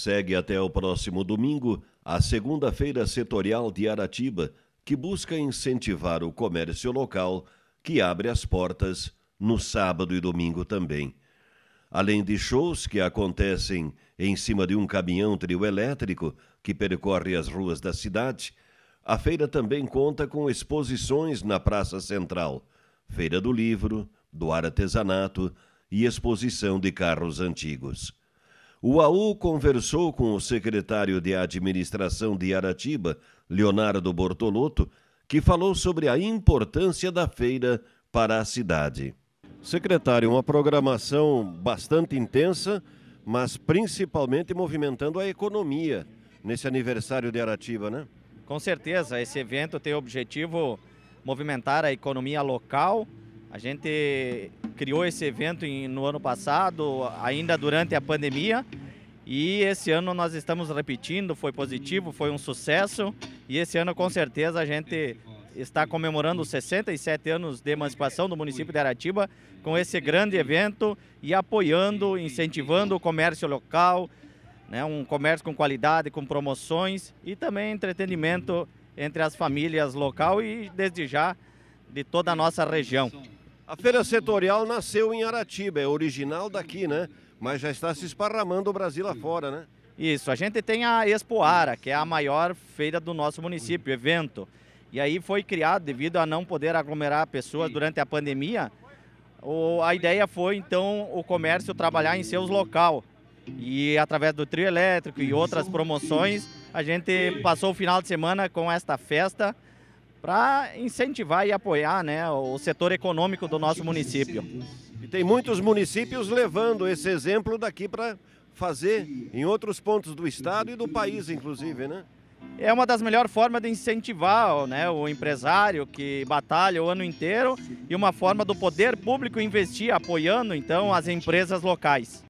segue até o próximo domingo a Segunda-feira Setorial de Aratiba, que busca incentivar o comércio local, que abre as portas no sábado e domingo também. Além de shows que acontecem em cima de um caminhão trio elétrico que percorre as ruas da cidade, a feira também conta com exposições na Praça Central, Feira do Livro, do Artesanato e exposição de carros antigos o AU conversou com o secretário de administração de Aratiba, Leonardo Bortolotto, que falou sobre a importância da feira para a cidade. Secretário, uma programação bastante intensa, mas principalmente movimentando a economia nesse aniversário de Aratiba, né? Com certeza, esse evento tem o objetivo movimentar a economia local. A gente criou esse evento em, no ano passado, ainda durante a pandemia. E esse ano nós estamos repetindo, foi positivo, foi um sucesso. E esse ano com certeza a gente está comemorando 67 anos de emancipação do município de Aratiba com esse grande evento e apoiando, incentivando o comércio local, né, um comércio com qualidade, com promoções e também entretenimento entre as famílias local e desde já de toda a nossa região. A feira setorial nasceu em Aratiba, é original daqui, né? Mas já está se esparramando o Brasil afora, né? Isso, a gente tem a Expoara, que é a maior feira do nosso município, evento. E aí foi criado, devido a não poder aglomerar pessoas durante a pandemia, o, a ideia foi então o comércio trabalhar em seus local. E através do trio elétrico e outras promoções, a gente passou o final de semana com esta festa para incentivar e apoiar né, o setor econômico do nosso município. E tem muitos municípios levando esse exemplo daqui para fazer em outros pontos do estado e do país, inclusive, né? É uma das melhores formas de incentivar né, o empresário que batalha o ano inteiro e uma forma do poder público investir apoiando então as empresas locais.